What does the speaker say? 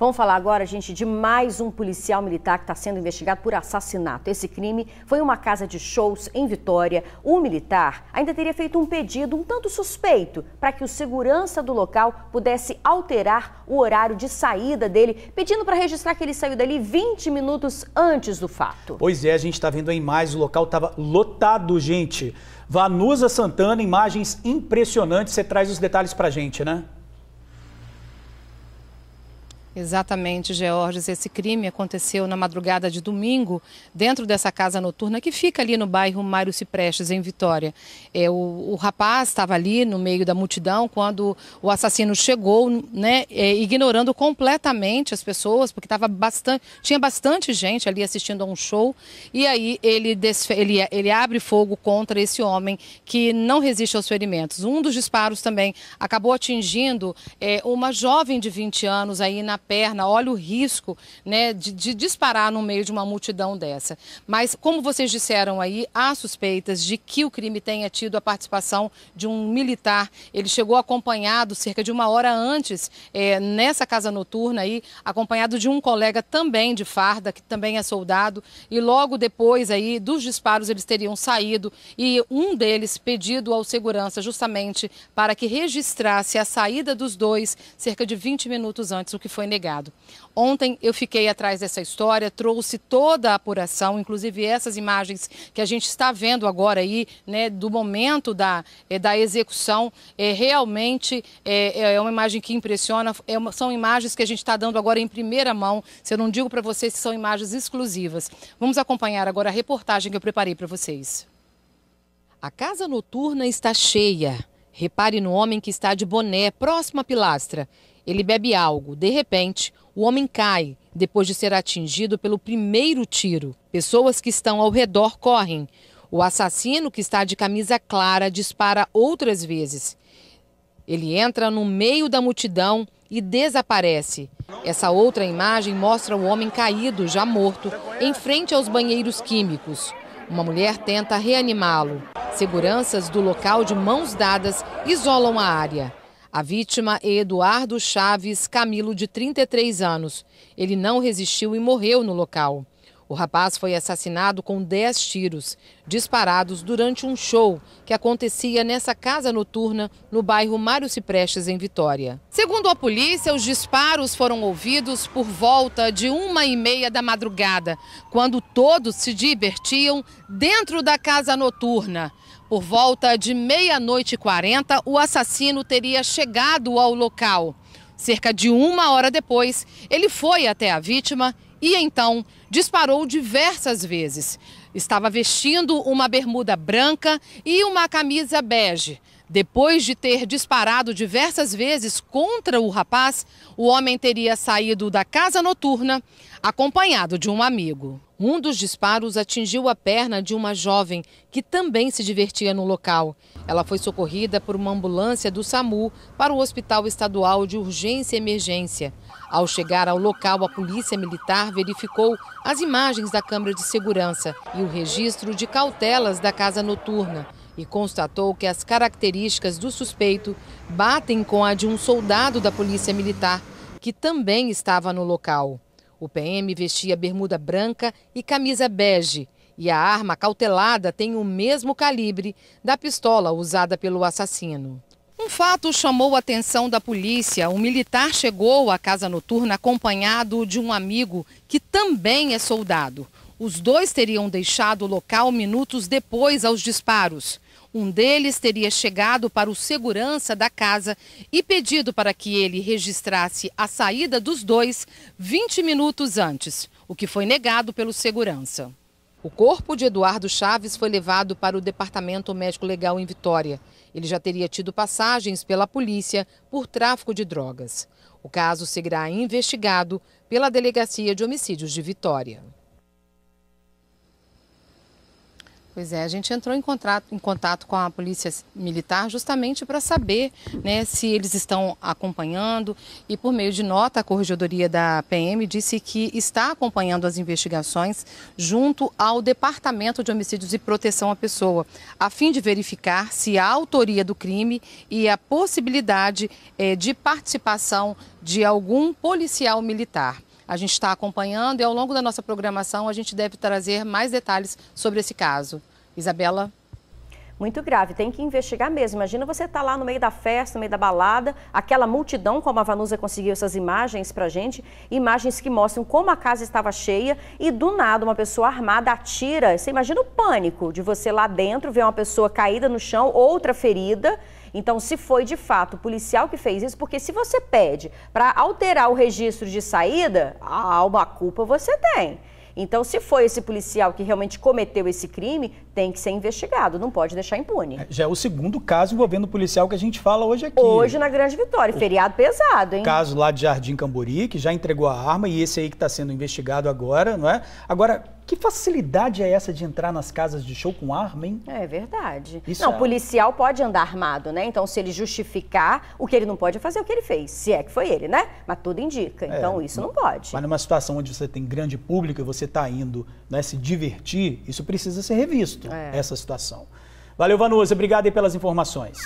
Vamos falar agora, gente, de mais um policial militar que está sendo investigado por assassinato. Esse crime foi uma casa de shows em Vitória. O militar ainda teria feito um pedido um tanto suspeito para que o segurança do local pudesse alterar o horário de saída dele, pedindo para registrar que ele saiu dali 20 minutos antes do fato. Pois é, a gente está vendo aí mais. o local estava lotado, gente. Vanusa Santana, imagens impressionantes. Você traz os detalhes para gente, né? Exatamente, Georges. Esse crime aconteceu na madrugada de domingo, dentro dessa casa noturna que fica ali no bairro Mário Ciprestes, em Vitória. É, o, o rapaz estava ali no meio da multidão quando o assassino chegou, né, é, ignorando completamente as pessoas, porque tava bastante, tinha bastante gente ali assistindo a um show. E aí ele, desfe, ele, ele abre fogo contra esse homem que não resiste aos ferimentos. Um dos disparos também acabou atingindo é, uma jovem de 20 anos aí na perna, olha o risco né, de, de disparar no meio de uma multidão dessa. Mas, como vocês disseram aí, há suspeitas de que o crime tenha tido a participação de um militar. Ele chegou acompanhado cerca de uma hora antes é, nessa casa noturna aí, acompanhado de um colega também de farda, que também é soldado, e logo depois aí dos disparos eles teriam saído e um deles pedido ao segurança justamente para que registrasse a saída dos dois cerca de 20 minutos antes, o que foi negado. Ontem eu fiquei atrás dessa história, trouxe toda a apuração, inclusive essas imagens que a gente está vendo agora aí, né, do momento da, é, da execução, é, realmente é, é, é uma imagem que impressiona. É uma, são imagens que a gente está dando agora em primeira mão. Se eu não digo para vocês que são imagens exclusivas. Vamos acompanhar agora a reportagem que eu preparei para vocês. A casa noturna está cheia. Repare no homem que está de boné próximo à pilastra. Ele bebe algo. De repente, o homem cai depois de ser atingido pelo primeiro tiro. Pessoas que estão ao redor correm. O assassino, que está de camisa clara, dispara outras vezes. Ele entra no meio da multidão e desaparece. Essa outra imagem mostra o homem caído, já morto, em frente aos banheiros químicos. Uma mulher tenta reanimá-lo. Seguranças do local de mãos dadas isolam a área. A vítima é Eduardo Chaves Camilo, de 33 anos. Ele não resistiu e morreu no local. O rapaz foi assassinado com 10 tiros, disparados durante um show que acontecia nessa casa noturna no bairro Mário Ciprestes, em Vitória. Segundo a polícia, os disparos foram ouvidos por volta de uma e meia da madrugada, quando todos se divertiam dentro da casa noturna. Por volta de meia-noite e quarenta, o assassino teria chegado ao local. Cerca de uma hora depois, ele foi até a vítima e então disparou diversas vezes. Estava vestindo uma bermuda branca e uma camisa bege. Depois de ter disparado diversas vezes contra o rapaz, o homem teria saído da casa noturna, acompanhado de um amigo. Um dos disparos atingiu a perna de uma jovem que também se divertia no local. Ela foi socorrida por uma ambulância do SAMU para o Hospital Estadual de Urgência e Emergência. Ao chegar ao local, a Polícia Militar verificou as imagens da câmera de segurança e o registro de cautelas da casa noturna e constatou que as características do suspeito batem com a de um soldado da Polícia Militar, que também estava no local. O PM vestia bermuda branca e camisa bege, e a arma cautelada tem o mesmo calibre da pistola usada pelo assassino. Um fato chamou a atenção da polícia. Um militar chegou à casa noturna acompanhado de um amigo que também é soldado. Os dois teriam deixado o local minutos depois aos disparos. Um deles teria chegado para o segurança da casa e pedido para que ele registrasse a saída dos dois 20 minutos antes, o que foi negado pelo segurança. O corpo de Eduardo Chaves foi levado para o Departamento Médico Legal em Vitória. Ele já teria tido passagens pela polícia por tráfico de drogas. O caso seguirá investigado pela Delegacia de Homicídios de Vitória. Pois é, a gente entrou em contato, em contato com a polícia militar justamente para saber né, se eles estão acompanhando e por meio de nota a corregedoria da PM disse que está acompanhando as investigações junto ao Departamento de Homicídios e Proteção à Pessoa, a fim de verificar se a autoria do crime e a possibilidade eh, de participação de algum policial militar a gente está acompanhando e ao longo da nossa programação a gente deve trazer mais detalhes sobre esse caso. Isabela. Muito grave, tem que investigar mesmo. Imagina você estar tá lá no meio da festa, no meio da balada, aquela multidão, como a Vanusa conseguiu essas imagens a gente, imagens que mostram como a casa estava cheia e do nada uma pessoa armada atira. Você imagina o pânico de você lá dentro ver uma pessoa caída no chão, outra ferida então, se foi de fato o policial que fez isso, porque se você pede para alterar o registro de saída, a culpa você tem. Então, se foi esse policial que realmente cometeu esse crime, tem que ser investigado, não pode deixar impune. É, já é o segundo caso envolvendo policial que a gente fala hoje aqui. Hoje na Grande Vitória, o feriado pesado, hein? Caso lá de Jardim Cambori, que já entregou a arma e esse aí que está sendo investigado agora, não é? Agora, que facilidade é essa de entrar nas casas de show com arma, hein? É verdade. Isso não, é... policial pode andar armado, né? Então, se ele justificar, o que ele não pode é fazer o que ele fez, se é que foi ele, né? Mas tudo indica, é, então é, isso não pode. Mas numa situação onde você tem grande público e você você está indo né, se divertir, isso precisa ser revisto, é. essa situação. Valeu, Vanusa. Obrigado aí pelas informações.